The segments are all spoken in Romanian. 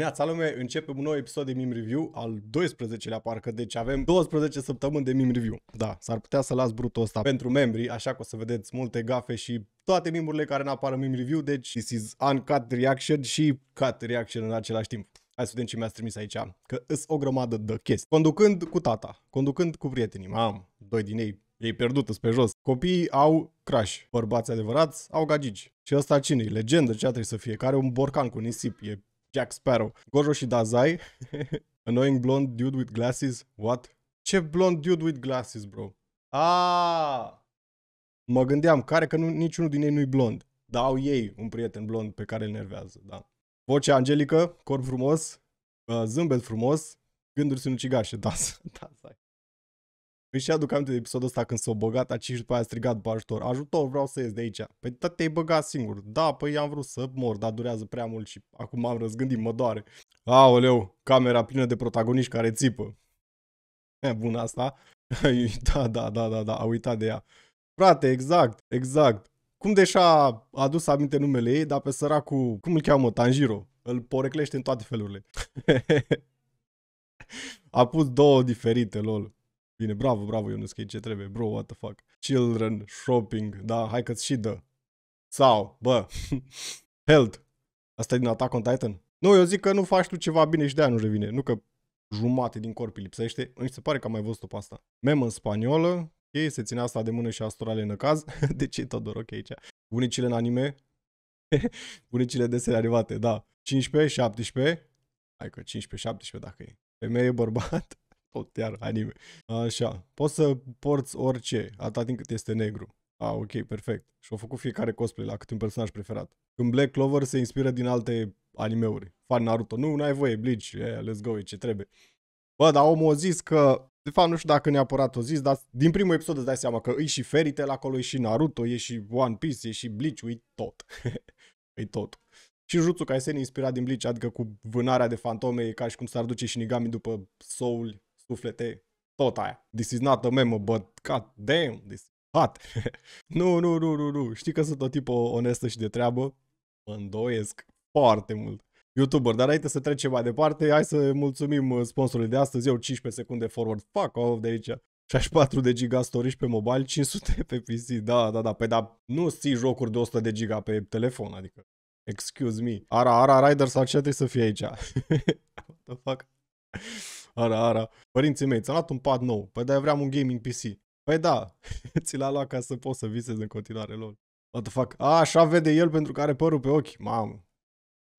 Neața lume, începem un nou episod de Meme Review, al 12-lea parcă, deci avem 12 săptămâni de Meme Review. Da, s-ar putea să las brutul ăsta pentru membrii, așa că o să vedeți multe gafe și toate mimurile care ne apară în Meme Review, deci this is uncut reaction și cut reaction în același timp. Hai să vedem ce mi-a trimis aici, că îs o grămadă de chestii. Conducând cu tata, conducând cu prietenii, am doi din ei, ei pierdut pe jos. Copiii au crash, bărbați adevărați au gagici. Și ăsta cine e? Legendă, ce trebuie să fie? Care un borcan cu nisip, e Jack Sparrow. Gojo și Dazai. Annoying blonde dude with glasses. What? Ce blond dude with glasses, bro? Ah! Mă gândeam, care că nu, niciunul din ei nu-i blond. Dar au ei un prieten blond pe care îl nervează, da. Vocea angelică, corp frumos, uh, zâmbet frumos, gânduri sinucigașe, da, da, își aduc aminte de episodul ăsta când s-a băgat aici și după aia a strigat după ajutor. Ajutor, vreau să ies de aici. Păi tot te-ai băgat singur. Da, păi am vrut să mor, dar durează prea mult și acum am răzgândit, mă doare. Aoleu, camera plină de protagoniști care țipă. E bun asta. da, da, da, da, da, a uitat de ea. Frate, exact, exact. Cum deși a adus aminte numele ei, dar pe săracul, cum îl cheamă, Tanjiro, îl poreclește în toate felurile. a pus două diferite, lol. Bine, bravo, bravo, eu nu e ce trebuie. Bro, what the fuck. Children, shopping, da, hai că-ți și dă. Sau, bă, health. Asta e din Attack on Titan? Nu, eu zic că nu faci tu ceva bine și de-aia nu revine. Nu că jumate din corp îi lipsește. Îmi se pare că am mai văzut-o pe asta. Mem în spaniolă. Ok, se ține asta de mână și astorale în caz. de ce doar Ok, aici. Bunicile în anime. Bunicile de serie animate, da. 15, 17. Hai că 15, 17 dacă e. Femeie, bărbat. Tot iar anime. Așa. Poți să porți orice, atât timp cât este negru. Ah, ok, perfect. Și-au făcut fiecare cosplay la câte un personaj preferat. Când Black Clover se inspiră din alte animeuri. Fan Naruto, nu, n-ai voie, Bleach, yeah, let's go, e ce trebuie. Bă, dar omul a zis că, de fapt nu știu dacă neapărat o zis, dar din primul episod îți dai seama că e și Fairy Tail acolo, e și Naruto, e și One Piece, e și Bleach, e tot. e tot. Și Jutsu Kaisen e inspirat din Bleach, adică cu vânarea de fantome, e ca și cum s-ar duce Shinigami după Soul suflete, tot aia. This is not a memo, but god damn, this is hot. nu, nu, nu, nu, nu. Știi că sunt o tipă onestă și de treabă? Mă îndoiesc foarte mult. YouTuber, dar înainte să trecem mai departe, hai să mulțumim uh, sponsorului de astăzi. Eu 15 secunde forward, fuck off de aici. 64 de giga storici pe mobile, 500 pe PC, da, da, da, pe da, nu ții jocuri de 100 de giga pe telefon, adică, excuse me. Ara, Ara Rider sau ce trebuie să fie aici? What the fuck? ara, ara, părinții mei, ți-am luat un pad nou, păi da, vreau un gaming PC. Păi da, ți l-a luat ca să poți să visezi în continuare, lol. What the fuck? A, așa vede el pentru că are părul pe ochi. Mamă.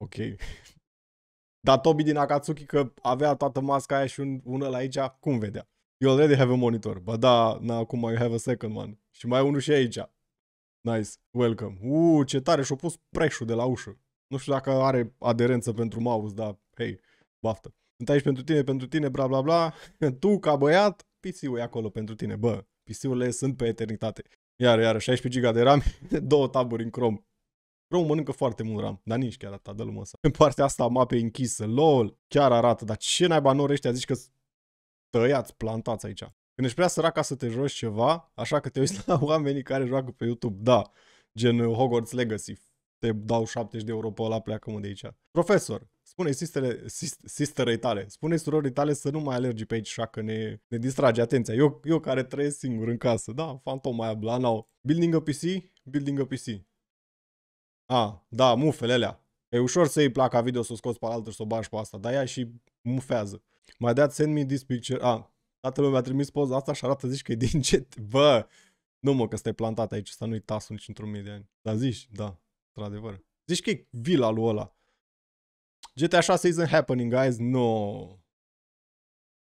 Ok. Dar Tobi din Akatsuki că avea toată masca aia și un, un ăla aici, cum vedea? You already have a monitor. Ba da, na, acum I have a second one. Și mai unul și aici. Nice. Welcome. Uuu, ce tare și-a pus preșul de la ușă. Nu știu dacă are aderență pentru mouse, dar hei baftă. Sunt aici pentru tine, pentru tine, bla bla bla. Tu, ca băiat, PC-ul e acolo pentru tine. Bă, PC-urile sunt pe eternitate. Iar, iar, 16 GB de RAM, două taburi în Chrome. Chrome mănâncă foarte mult RAM, dar nici chiar atât, dă lumea asta. În partea asta mape închisă, lol, chiar arată, dar ce naiba nori ăștia zici că tăiați, plantați aici. Când ești prea sărac ca să te joci ceva, așa că te uiți la oamenii care joacă pe YouTube, da, gen uh, Hogwarts Legacy, te dau 70 de euro pe ăla, pleacă de aici. Profesor, spune sistele sistele tale, spune surorii tale să nu mai alergi pe aici, așa că ne, ne distrage atenția. Eu, eu care trăiesc singur în casă, da, fantoma aia, blanau. Building a PC, building a PC. A, da, mufele alea. E ușor să-i placa video să o scoți pe altă și să o bagi pe asta, dar ea și mufează. Mai dat send me this picture. A, meu mi a trimis poza asta și arată, zici că e din ce... Bă, nu mă, că stai plantat aici, să nu-i tasul nici într-un mii de ani. Dar zici, da, într-adevăr. Zici că e vila lui ăla. GTA 6 isn't happening, guys. No.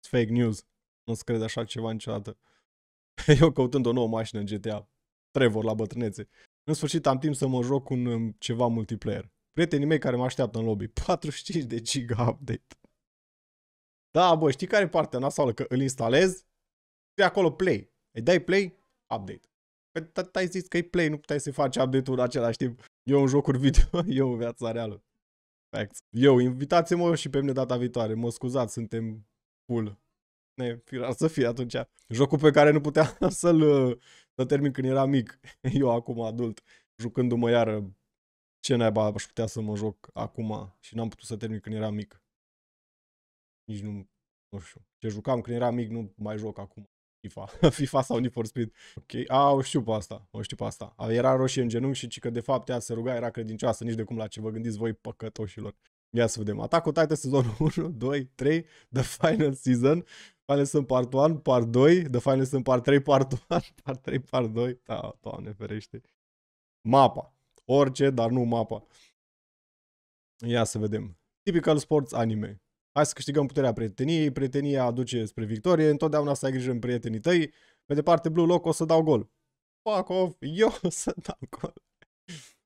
It's fake news. nu se crede așa ceva niciodată. Eu căutând o nouă mașină în GTA. Trevor la bătrânețe. În sfârșit am timp să mă joc un um, ceva multiplayer. Prietenii mei care mă așteaptă în lobby. 45 de giga update. Da, bă, știi care e partea nasoală? Că îl instalez. pe acolo play. Îi dai play, update. Păi ai zis că e play, nu puteai să faci update-ul în același timp. Eu în jocuri video, eu în viața reală. Facts. Eu, invitați-mă și pe mine data viitoare. Mă scuzați, suntem full. Ne, ar să fie atunci. Jocul pe care nu puteam să-l să termin când era mic. Eu acum adult, jucându-mă iară ce naiba aș putea să mă joc acum și n-am putut să termin când era mic. Nici nu, nu știu. Ce jucam când era mic nu mai joc acum. FIFA, FIFA sau Need for Speed. Ok, a, o știu pe asta, o știu pe asta. era roșie în genunchi și ci că de fapt ea se ruga, era credincioasă, nici de cum la ce vă gândiți voi păcătoșilor. Ia să vedem. Attack on Titan sezonul 1, 2, 3, The Final Season. Final sunt part 1, part 2, The Final sunt part 3, part 1, part 3, part 2. Da, doamne ferește. Mapa. Orice, dar nu mapa. Ia să vedem. Typical sports anime hai să câștigăm puterea prieteniei, prietenia aduce spre victorie, întotdeauna să ai grijă în prietenii tăi, pe departe Blue Lock o să dau gol. Fuck off, eu o să dau gol.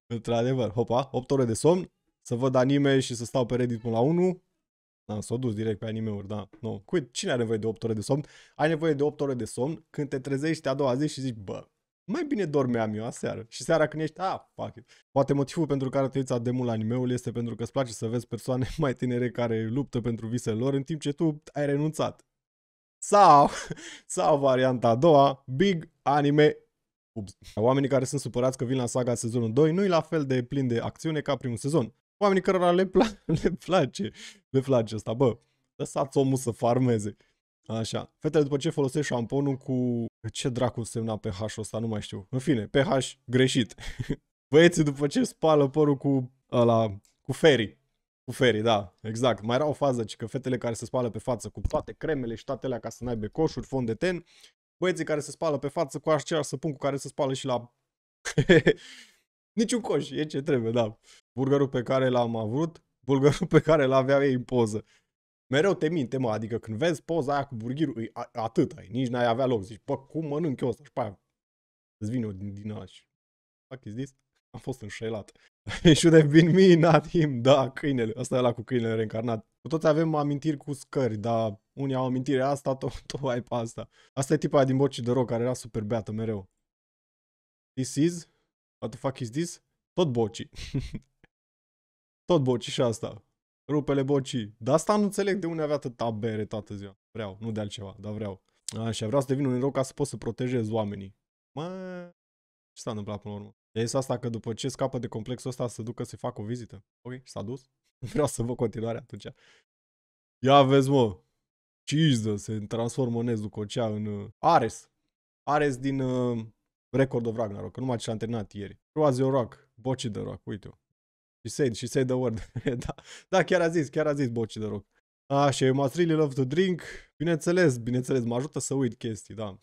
Într-adevăr, hopa, 8 ore de somn, să văd anime și să stau pe Reddit până la 1. Da, s-o dus direct pe anime-uri, da. No. Cui, cine are nevoie de 8 ore de somn? Ai nevoie de 8 ore de somn când te trezești a doua zi și zici, bă, mai bine dormeam eu aseară. Și seara când ești, a, ah, fuck it. Poate motivul pentru care te uiți de la animeul este pentru că îți place să vezi persoane mai tinere care luptă pentru visele lor în timp ce tu ai renunțat. Sau, sau varianta a doua, big anime Ups. Oamenii care sunt supărați că vin la saga sezonul 2 nu e la fel de plin de acțiune ca primul sezon. Oamenii cărora le, pla- le place, le place asta, bă, lăsați omul să farmeze. Așa. Fetele după ce folosești șamponul cu... Ce dracu semna pH-ul ăsta? Nu mai știu. În fine, pH greșit. Băieții după ce spală părul cu ăla... Cu ferii. Cu ferii, da, exact. Mai era o fază, că fetele care se spală pe față cu toate cremele și toate alea ca să n-aibă coșuri, fond de ten, băieții care se spală pe față cu să săpun cu care se spală și la... Niciun coș, e ce trebuie, da. Burgerul pe care l-am avut, bulgărul pe care l-aveau ei în poză mereu te minte, mă, adică când vezi poza aia cu burghirul, e atât ai, nici n-ai avea loc, zici, bă, cum mănânc eu ăsta? Și pe îți vine din, din ăla și, fuck is this? Am fost înșelat. It should have been me, not him. Da, câinele. Asta e la cu câinele reîncarnat. Cu toți avem amintiri cu scări, dar unii au amintire asta, tot tu ai pe asta. Asta e tipa din boci de rock care era super beată mereu. This is? What the fuck is this? Tot bocii. Tot bocii și asta. Rupele bocii. De asta nu înțeleg de mm. unde avea atâta bere toată ziua. Vreau, nu de altceva, dar vreau. Așa, vreau să devin un erou ca să pot să protejez oamenii. Mă, ce s-a întâmplat până la urmă? E asta că după ce scapă de complexul ăsta să ducă să-i facă o vizită. Ok, s-a dus. Vreau să văd continuare atunci. Ia vezi, mă. Cizdă, se transformă Nezu Cocea în uh, Ares. Ares din uh, Record of Ragnarok, numai ce l-am terminat ieri. Roazio Rock, Boci de Rock, uite-o. She said, she said the word. da. da, chiar a zis, chiar a zis boci de rock. Așa, eu must really love to drink. Bineînțeles, bineînțeles, mă ajută să uit chestii, da.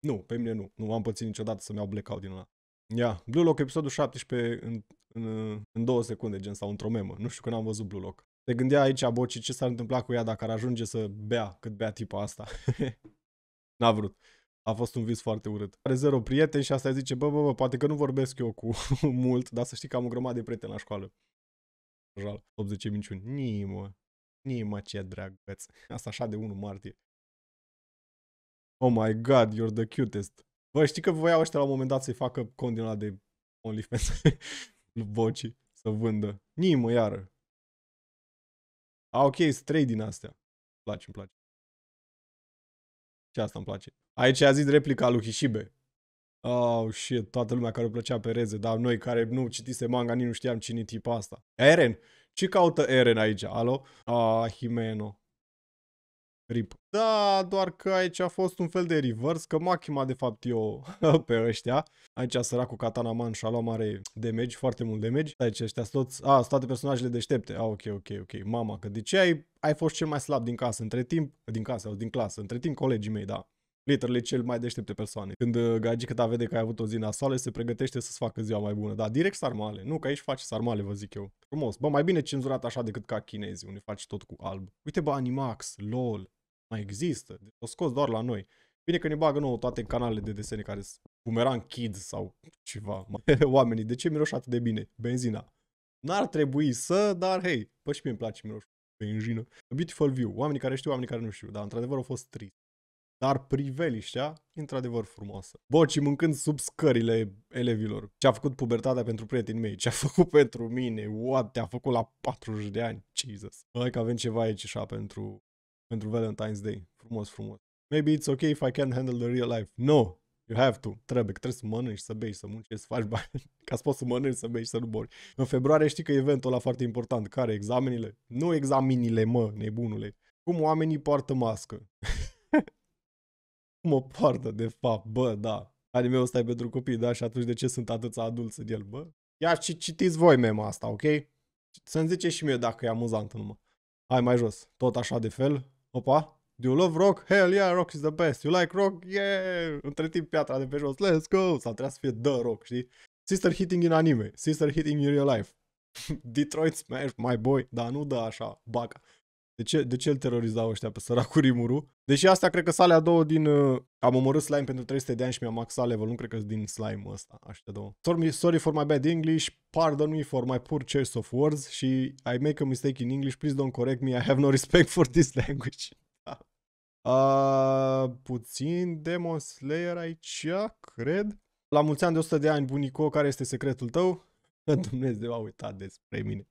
Nu, pe mine nu. Nu am pățit niciodată să-mi iau blackout din ăla. Ia, yeah. Blue Lock episodul 17 în, în, în două secunde, gen, sau într-o memă. Nu știu că n-am văzut Blue Lock. Te gândea aici, boci, ce s-ar întâmpla cu ea dacă ar ajunge să bea cât bea tipa asta. N-a vrut. A fost un vis foarte urât. Are zero prieteni și asta zice, bă, bă, bă, poate că nu vorbesc eu cu mult, dar să știi că am o grămadă de prieteni la școală. Jal, 80 minciuni. Nimă, nimă ce dragăț. Asta așa de 1 martie. Oh my god, you're the cutest. Bă, știi că voiau ăștia la un moment dat să-i facă continuat din de OnlyFans vocii să vândă. Nimă, iară. A, ah, ok, sunt trei din astea. Îmi place, îmi place. Și asta îmi place. Aici a zis replica lui Hishibe. Oh, și toată lumea care îi plăcea Reze, dar noi care nu citise manga, nici nu știam cine tip asta. Eren! Ce caută Eren aici? Alo? Ah, Himeno. Rip. Da, doar că aici a fost un fel de reverse, că Machima de fapt eu pe ăștia. Aici săracul Katana Man și-a luat mare damage, foarte mult damage. Aici deci ăștia sunt toți, a, sunt toate personajele deștepte. A, ok, ok, ok. Mama, că de ce ai, ai fost cel mai slab din casă între timp, din casă, din clasă, între timp colegii mei, da literally cel mai deștepte persoane. Când uh, gagica ta vede că ai avut o zi nasoală, se pregătește să-ți facă ziua mai bună. Da, direct sarmale. Nu, că aici faci sarmale, vă zic eu. Frumos. Bă, mai bine cenzurat așa decât ca chinezii, unde faci tot cu alb. Uite, bă, Animax, LOL, mai există. O scos doar la noi. Bine că ne bagă nouă toate canalele de desene care sunt Bumerang Kids sau ceva. Oamenii, de ce miroși atât de bine? Benzina. N-ar trebui să, dar hei, pă și mie îmi place mirosul benzină. Beautiful View, oamenii care știu, oamenii care nu știu, dar într-adevăr au fost trist dar priveliștea, într-adevăr frumoasă. și mâncând sub scările elevilor. Ce a făcut pubertatea pentru prietenii mei, ce a făcut pentru mine, what, te-a făcut la 40 de ani, Jesus. Hai că avem ceva aici așa pentru, pentru Valentine's Day. Frumos, frumos. Maybe it's okay if I can't handle the real life. No, You have to. Trebuie, trebuie să mănânci, să bei, să muncești, să faci bani. Ca să poți să mănânci, să bei, să nu bori. În februarie știi că eventul ăla foarte important. Care? Examenile? Nu examenile, mă, nebunule. Cum oamenii poartă mască? cum o poartă, de fapt, bă, da. Anime-ul ăsta e pentru copii, da, și atunci de ce sunt atâția adulți în el, bă? Ia și citiți voi mema asta, ok? Să-mi zice și mie dacă e amuzant numai. Hai mai jos, tot așa de fel. Opa, do you love rock? Hell yeah, rock is the best. You like rock? Yeah! Între timp piatra de pe jos, let's go! S-a trebuit să fie the rock, știi? Sister hitting in anime, sister hitting in real life. Detroit Smash, my boy, dar nu dă așa, baca. De ce, de ce îl terorizau ăștia pe săracul Rimuru? Deși astea cred că sale a două din... Uh, am omorât slime pentru 300 de ani și mi-am maxat level nu cred că din slime ăsta, așa două. Sorry, sorry for my bad English, pardon me for my poor choice of words și I make a mistake in English, please don't correct me, I have no respect for this language. Uh, puțin Demon Slayer aici, cred. La mulți ani de 100 de ani, bunico, care este secretul tău? Dumnezeu a uitat despre mine.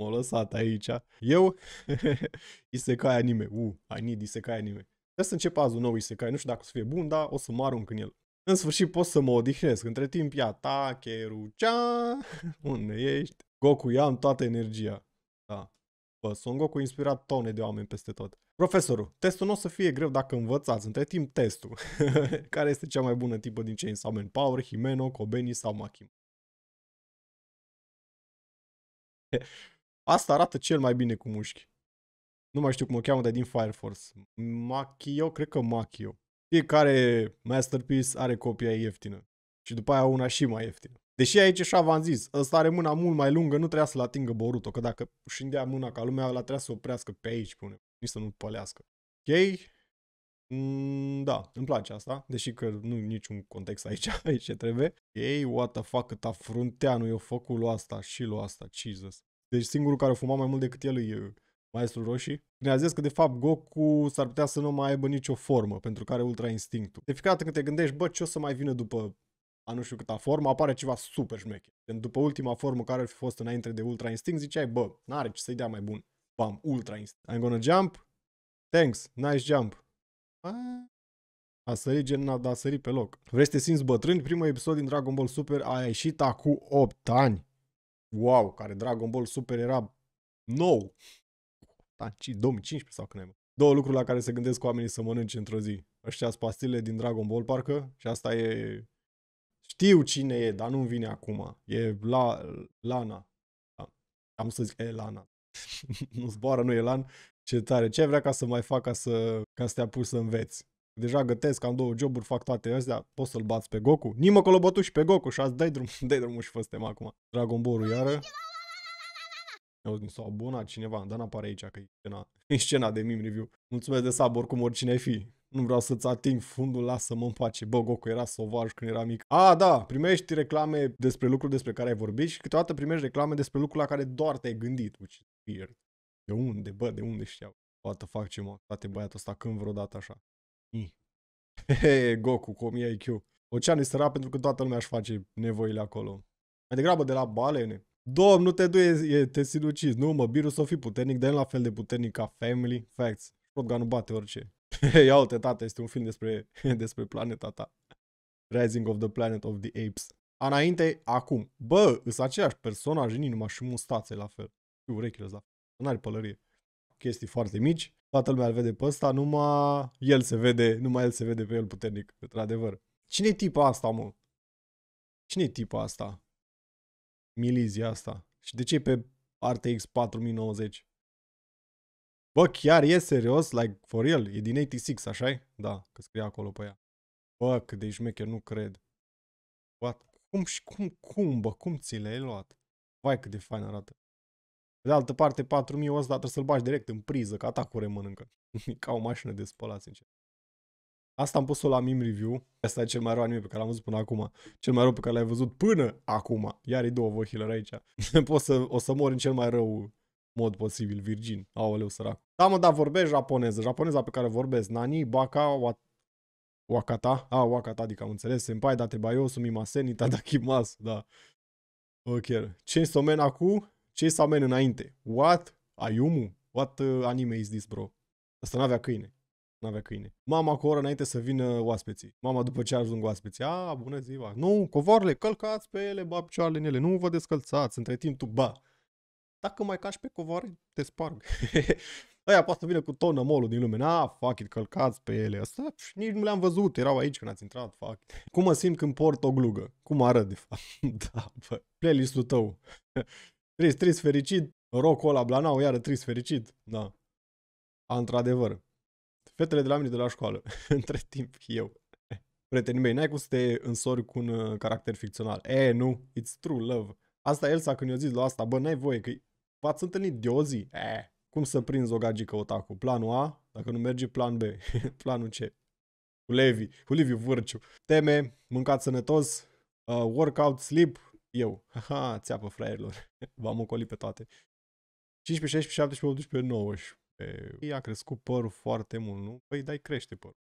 M-a lăsat aici. Eu, Isekai anime. Uh, I need Isekai anime. Trebuie să încep azi un nou Isekai. Nu știu dacă o să fie bun, dar o să mă arunc în el. În sfârșit pot să mă odihnesc. Între timp, ia takeru cea. Unde ești? Goku, ia am toată energia. Da. Bă, Son Goku inspirat tone de oameni peste tot. Profesorul, testul nu o să fie greu dacă învățați. Între timp, testul. Care este cea mai bună tipă din cei Man? Power, Himeno, Kobeni sau Makima? Asta arată cel mai bine cu mușchi. Nu mai știu cum o cheamă, dar din Fire Force. Machio, cred că Machio. Fiecare Masterpiece are copia ieftină. Și după aia una și mai ieftină. Deși aici așa v-am zis, ăsta are mâna mult mai lungă, nu trebuia să-l atingă Boruto, că dacă își îndea mâna ca lumea, la trebuia să oprească pe aici, pune, nici să nu pălească. Ok? Mm, da, îmi place asta, deși că nu niciun context aici, aici ce trebuie. Ei, what the fuck, ta frunteanu, eu făcut lui asta și lu asta, Jesus. Deci singurul care fuma mai mult decât el e Maestru Roșii. zis că de fapt Goku s-ar putea să nu mai aibă nicio formă pentru care ultra instinctul. De fiecare dată când te gândești, bă, ce o să mai vină după a nu știu câta formă, apare ceva super șmeche. Când după ultima formă care ar fi fost înainte de Ultra Instinct, ziceai, bă, n-are ce să-i dea mai bun. Bam, Ultra Instinct. I'm gonna jump. Thanks, nice jump. A sărit gen a, a sărit pe loc. Vrei să te simți bătrân? Primul episod din Dragon Ball Super a ieșit acum 8 ani wow, care Dragon Ball Super era nou. Da, 2015 sau când ai Două lucruri la care se gândesc oamenii să mănânce într-o zi. Ăștia sunt pastile din Dragon Ball, parcă, și asta e... Știu cine e, dar nu-mi vine acum. E la... Lana. Da. Am să zic Elana. nu zboară, nu Elan. Ce tare. Ce vrea ca să mai fac ca să, ca să te apuci să înveți? deja gătesc, am două joburi, fac toate astea, poți să-l bați pe Goku. Nimă că l bătut și pe Goku și azi dai drum, dai drumul și suntem acum. Dragon Ball-ul iară. s-a abonat cineva, dar n-apare aici că e scena, e scena de meme review. Mulțumesc de sub oricum oricine fi. Nu vreau să-ți ating fundul, lasă-mă în pace. Bă, Goku era sovaj când era mic. A, da, primești reclame despre lucruri despre care ai vorbit și câteodată primești reclame despre lucruri la care doar te-ai gândit. Which weird. De unde, bă, de unde știau? Poate fac ce mă, toate băiatul ăsta când vreodată așa. I. Hehe, Goku cu 1000 IQ. Ocean este sărat pentru că toată lumea își face nevoile acolo. Mai degrabă de la balene. Dom, nu te duie, te sinucizi. Nu, mă, birul să fi puternic, dar la fel de puternic ca Family Facts. shotgun nu bate orice. Ia uite, tata, este un film despre, despre planeta ta. Rising of the Planet of the Apes. Înainte, acum. Bă, sunt aceiași personaj, numai și mustațe la fel. Și urechile la fel. Nu are pălărie chestii foarte mici, toată lumea îl vede pe ăsta, numai el se vede, numai el se vede pe el puternic, într-adevăr. Cine e tipa asta, mă? Cine e tipa asta? Milizia asta. Și de ce e pe RTX 4090? Bă, chiar e serios? Like, for real? E din 86, așa -i? Da, că scrie acolo pe ea. Bă, cât de șmecher, nu cred. What? Cum și cum, cum, bă, cum ți le-ai luat? Vai, cât de fain arată. Pe de altă parte, 4000 ăsta trebuie să-l bagi direct în priză, că atacul mănâncă. E ca o mașină de spălat, sincer. Asta am pus-o la meme review. Asta e cel mai rău anime pe care l-am văzut până acum. Cel mai rău pe care l-ai văzut până acum. Iar e două vohilor aici. Pot să, o să mor în cel mai rău mod posibil, virgin. Aoleu, sărac. Da, mă, dar vorbesc japoneză. Japoneza pe care vorbesc. Nani, baka, wat... wakata. A, ah, wakata, adică am înțeles. Senpai, date bayo, sumimasen, itadakimasu. Da. Ok. Chainsaw Man acum ce s-a men înainte? What? Ayumu? What uh, anime is this, bro? Asta n-avea câine. N-avea câine. Mama cu o oră înainte să vină oaspeții. Mama după ce ajung oaspeții. A, bună ziua. Nu, covoarele, călcați pe ele, ba picioarele în ele. Nu vă descălțați. Între timp tu, ba. Dacă mai cași pe covoare, te sparg. Aia poate să vină cu tonă molul din lume. Na, fuck it, călcați pe ele. Asta pf, nici nu le-am văzut, erau aici când ați intrat, fuck it. Cum mă simt când port o glugă? Cum arăt, de fapt? da, bă. Playlist-ul tău. Trist, trist, fericit. Rocul ăla, Blanau, iară, trist, fericit. Da. A, într-adevăr. Fetele de la mine de la școală. Între timp, eu. Prietenii mei, n-ai cum să te însori cu un uh, caracter ficțional. E, nu, it's true love. Asta Elsa când i-a zis la asta, bă, n-ai voie, că v-ați întâlnit de o zi. E, cum să prinzi o gagică otaku? Planul A, dacă nu merge, plan B. Planul C. Cu Levi, cu Liviu Vârciu. Teme, mâncat sănătos, uh, workout, sleep, eu. Haha, țeapă fraierilor. V-am ocolit pe toate. 15, 16, 17, 18, 19. I-a crescut părul foarte mult, nu? Păi dai crește părul.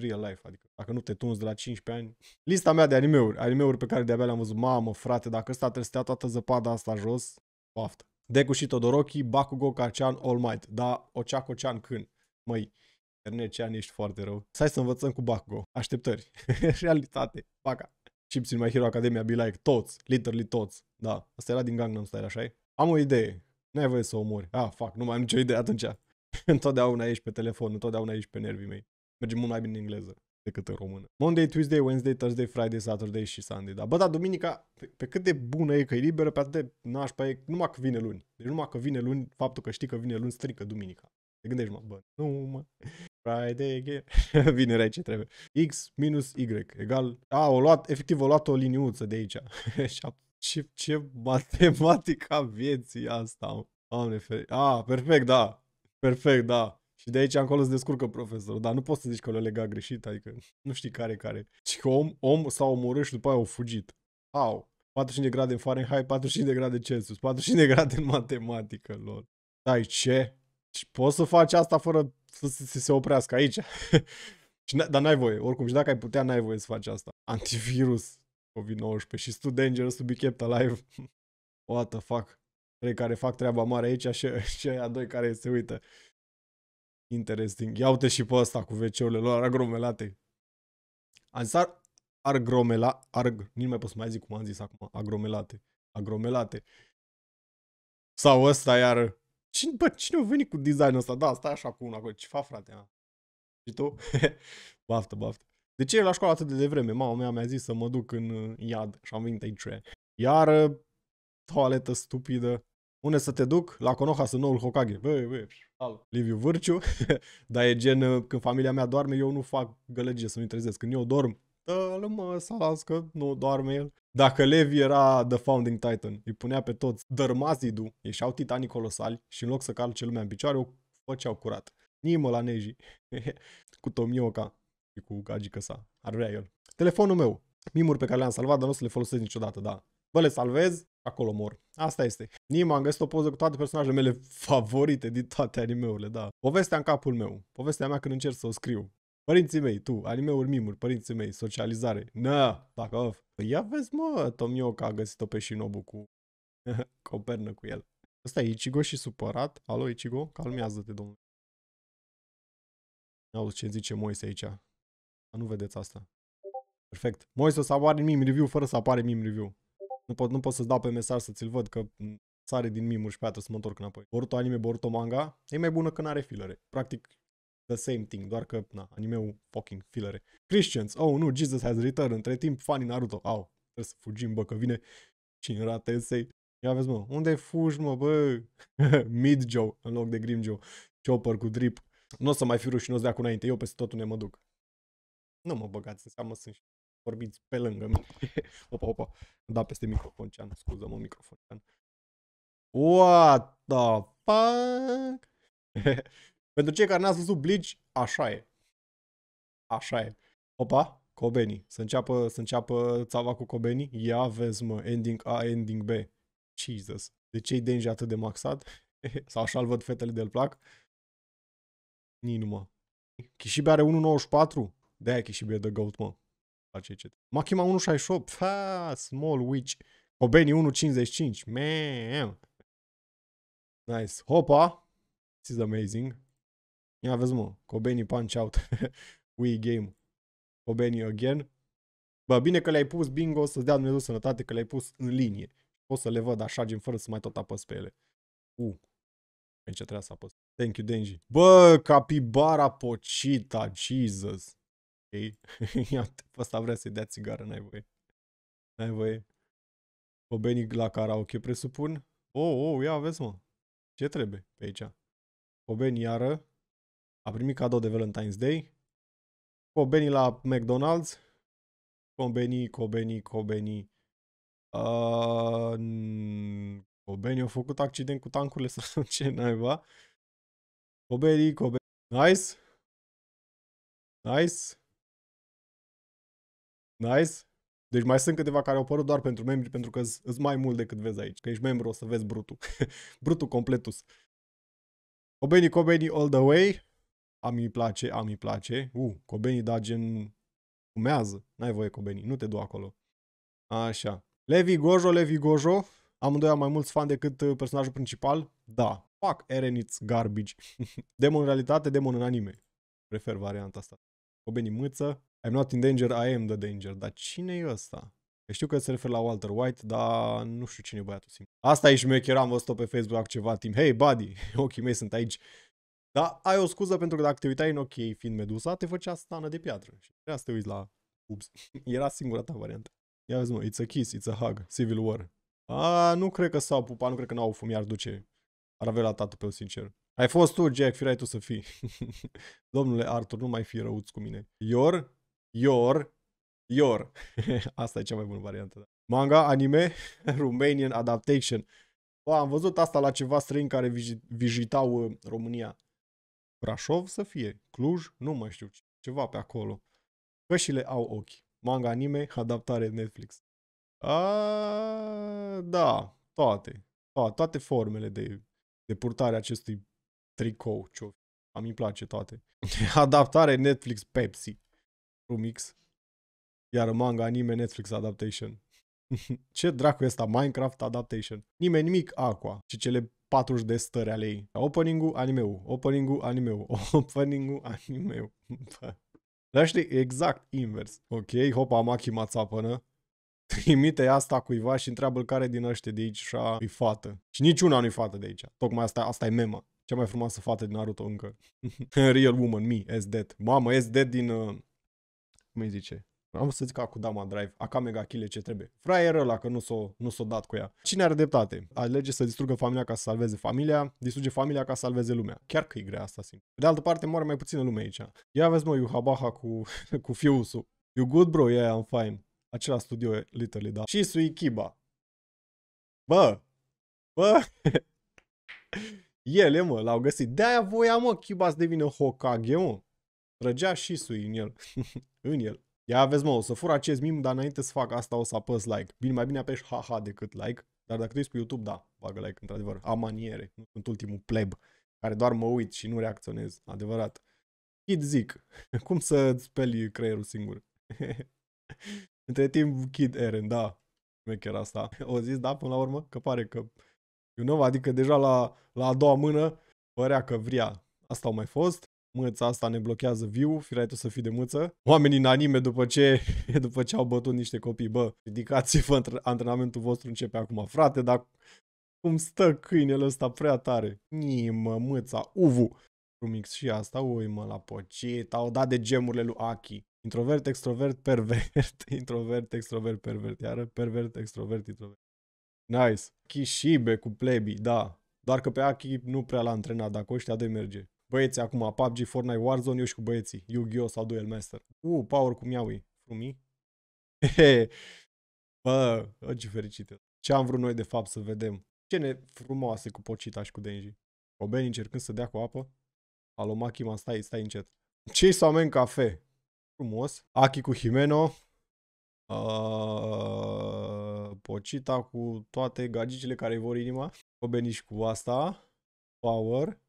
Real life, adică dacă nu te tunzi de la 15 ani. Lista mea de animeuri, animeuri pe care de-abia le-am văzut. Mamă, frate, dacă ăsta trebuie să stea toată zăpada asta jos, baftă. Deku și Todoroki, Bakugo, Kachan, All Might. Da, Ocea, Chan când? Măi, Ernecean, ești foarte rău. Stai să învățăm cu Bakugo. Așteptări. Realitate. Paca. Chips in My Hero Academia Be Like, toți, literally toți. Da, asta era din Gangnam Style, așa -i? Am o idee, nu ai voie să o Ah, fac, nu mai am nicio idee atunci. întotdeauna ești pe telefon, întotdeauna ești pe nervii mei. Merge mult mai bine în engleză decât în română. Monday, Tuesday, Wednesday, Thursday, Friday, Saturday și Sunday. Da, bă, da, duminica, pe, pe cât de bună e că e liberă, pe atât de nașpa e, numai că vine luni. Deci numai că vine luni, faptul că știi că vine luni strică duminica. Te gândești, mă, bă, nu, mă, Friday again. Vinerea ce trebuie. X minus Y egal... A, o luat, efectiv, o luat o liniuță de aici. ce, ce matematica vieții asta, mă. Doamne ferește. A, perfect, da. Perfect, da. Și de aici încolo se descurcă profesorul, dar nu poți să zici că l-a legat greșit, adică nu știi care care. Și că om, om s-a omorât și după aia au fugit. Au. 45 de grade în Fahrenheit, 45 de grade Celsius, 45 de grade în matematică, lor. Dai ce? Și poți să faci asta fără să se oprească aici. și dar n-ai voie, oricum, și dacă ai putea, n-ai voie să faci asta. Antivirus COVID-19 și Stu Dangerous to be kept alive. What the fuck? Trei care fac treaba mare aici și, și aia doi care se uită. Interesting. Ia uite și pe ăsta cu wc lor agromelate. Ansar argromela, arg, nici mai pot să mai zic cum am zis acum, agromelate, agromelate. Sau ăsta iar cine, bă, cine a venit cu designul ăsta? Da, stai așa cu una Ce fac, frate? A? Și tu? baftă, baftă. De ce e la școală atât de devreme? Mama mea mi-a zis să mă duc în uh, iad și am venit aici. Iar toaletă stupidă. Unde să te duc? La Konoha sunt noul Hokage. Bă, bă, Liviu Vârciu. Dar e gen, uh, când familia mea doarme, eu nu fac gălăgie să nu-i trezesc. Când eu dorm, dă mă, să las că nu doarme el. Dacă Levi era The Founding Titan, îi punea pe toți dărmazidu, ieșeau titanii colosali și în loc să calce lumea în picioare, o făceau curat. Nimă la neji. cu Tomioca și cu gagică sa. Ar vrea el. Telefonul meu. Mimuri pe care le-am salvat, dar nu o să le folosesc niciodată, da. Bă, le salvez, acolo mor. Asta este. Nima, am găsit o poză cu toate personajele mele favorite din toate anime-urile, da. Povestea în capul meu. Povestea mea când încerc să o scriu. Părinții mei, tu, anime-uri, mimuri, părinții mei, socializare. Na, dacă off. Păi ia vezi, mă, Tomio că a găsit-o pe Shinobu cu copernă cu el. Asta e Ichigo și supărat. Alo, Ichigo, calmează-te, domnule. Auzi ce zice Moise aici. Dar nu vedeți asta. Perfect. Moise o să apare în meme review fără să apare meme review. Nu pot, nu pot să-ți dau pe mesaj să ți-l văd, că sare din mimuri și pe să mă întorc înapoi. Boruto anime, Boruto manga, e mai bună că n-are filere. Practic, the same thing, doar că, na, anime-ul fucking filere. Christians, oh nu, Jesus has returned, între timp fanii Naruto, au, oh, trebuie să fugim, bă, că vine Shinra Tensei. Ia vezi, mă, unde fugi, mă, bă? Mid Joe, în loc de Grim Joe. Chopper cu drip. Nu o să mai fiu rușinos de acum înainte, eu peste tot unde mă duc. Nu mă băgați să seamă, sunt și vorbiți pe lângă mine. opa, opa, da peste microfon, Cean, scuză-mă, microfon, Cean. What the fuck? Pentru cei care n-ați văzut Bleach, așa e. Așa e. Opa, Cobeni. Să înceapă, să înceapă țava cu Cobeni. Ia vezi, mă, ending A, ending B. Jesus. De ce i Denji atât de maxat? Sau așa-l văd fetele de-l plac? Nii numă. Kishibe are 1.94? De-aia Kishibe e de goat, mă. Machima 1.68. Fa, small witch. Cobeni 1.55. Man. Nice. Hopa. This is amazing. Ia vezi mă, Cobeni punch out. Wii game. Cobeni again. Bă, bine că le-ai pus bingo, să-ți dea Dumnezeu sănătate că le-ai pus în linie. Pot să le văd așa, gen fără să mai tot apăs pe ele. U. Uh. ce trebuie să apăs. Thank you, Denji. Bă, capibara pocita, Jesus. Ei, okay. iată, pe ăsta vrea să-i dea țigară, n-ai voie. N-ai voie. Cobeni la karaoke, presupun. Oh, oh, ia, vezi, mă. Ce trebuie pe aici? Cobeni iară. A primit cadou de Valentine's Day. Cobenii la McDonald's. Cobenii, Cobenii, Cobenii. Uh, Cobenii au făcut accident cu tancurile sau ce naiba. Cobenii, Cobenii. Nice. Nice. Nice. Deci mai sunt câteva care au apărut doar pentru membri, pentru că îți mai mult decât vezi aici. Că ești membru, o să vezi brutul. brutul completus. Cobenii, Cobenii all the way a mi place, a mi place. U, uh, Cobenii da gen fumează. N-ai voie Cobenii, nu te du acolo. Așa. Levi Gojo, Levi Gojo. Amândoi am mai mulți fani decât uh, personajul principal. Da. Fuck Eren, it's garbage. demon în realitate, demon în anime. Prefer varianta asta. Cobenii mâță. I'm not in danger, I am the danger. Dar cine e ăsta? Știu că se referă la Walter White, dar nu știu cine e băiatul simt. Asta e șmecher, am văzut-o pe Facebook ceva timp. Hey buddy, ochii mei sunt aici. Dar ai o scuză pentru că dacă te uitai în ok fiind medusa, te făcea stană de piatră. Și trebuia să te uiți la... Ups. Era singura ta variantă. Ia vezi mă, it's a kiss, it's a hug, civil war. A, nu cred că s-au pupat, nu cred că n-au fum, iar duce. Ar avea la tată pe sincer. Ai fost tu, Jack, firai tu să fii. Domnule Arthur, nu mai fi răuț cu mine. Ior, Ior, Ior. asta e cea mai bună variantă. Da. Manga, anime, Romanian adaptation. Bă, am văzut asta la ceva străini care vizitau uh, România. Brașov să fie, Cluj, nu mai știu, ceva pe acolo. Cășile au ochi. Manga anime, adaptare Netflix. A, da, toate. To- toate formele de, de purtare acestui tricou. Ce am îmi place toate. Adaptare Netflix Pepsi. Un mix. Iar manga anime Netflix Adaptation. Ce dracu e asta? Minecraft Adaptation. Nimeni nimic Aqua. Și cele 40 de stări ale ei. Opening-ul, anime-ul, opening-ul, anime-ul, opening-ul, anime-ul. Dar știi, exact invers. Ok, hopa, machi mațapănă. Trimite asta cuiva și întreabă care din ăștia de aici așa e fată. Și niciuna nu-i fată de aici. Tocmai asta, asta e mema. Cea mai frumoasă fată din Naruto încă. Real woman, me, as dead. Mamă, as dead din... Uh, cum îi zice? Am să zic cu Dama Drive, Aca Mega Chile ce trebuie. Fraier ăla că nu s-o, nu s-o dat cu ea. Cine are dreptate? Alege să distrugă familia ca să salveze familia, distruge familia ca să salveze lumea. Chiar că e grea asta, simt. de altă parte, moare mai puțină lume aici. Ia vezi, mă, Iuhabaha cu, cu fiusul. You good, bro? Yeah, I'm fine. Acela studio, literally, da. Și Suikiba. Bă! Bă! Ele, mă, l-au găsit. De-aia voia, mă, Kiba să devină Hokage, mă. Răgea și sui în el. în el. Ia vezi mă, o să fur acest mim, dar înainte să fac asta o să apăs like. Bine, mai bine apeși haha decât like, dar dacă te uiți pe YouTube, da, bagă like, într-adevăr. Am maniere, nu sunt ultimul pleb care doar mă uit și nu reacționez, adevărat. Kid zic, cum să speli creierul singur? Între timp, Kid Eren, da, mecher asta. O zis, da, până la urmă, că pare că, you know, adică deja la, la a doua mână, părea că vrea. Asta au mai fost mâța asta ne blochează viu, firai tu să fii de mâță. Oamenii în anime după ce, după ce au bătut niște copii, bă, ridicați-vă, antrenamentul vostru începe acum, frate, dar cum stă câinele ăsta prea tare? mă, mâța, uvu. Rumix și asta, ui mă, la pocit, au dat de gemurile lui Aki. Introvert, extrovert, pervert, introvert, extrovert, pervert, iară, pervert, extrovert, introvert. Nice. Kishibe cu plebi, da. Doar că pe Aki nu prea l-a antrenat, dacă ăștia de merge. Băieți, acum PUBG, Fortnite, Warzone, eu și cu băieții. Yu-Gi-Oh! sau Duel Master. U, uh, power cu miaui. Frumi. Bă, ce fericite. Ce am vrut noi de fapt să vedem? Ce ne frumoase cu Pocita și cu Denji. Coben încercând să dea cu apă. Alo, Machima, stai, stai încet. Cei sau men cafe. Frumos. Aki cu Himeno. Uh, Pocita cu toate gagicile care vor inima. și cu asta. Power.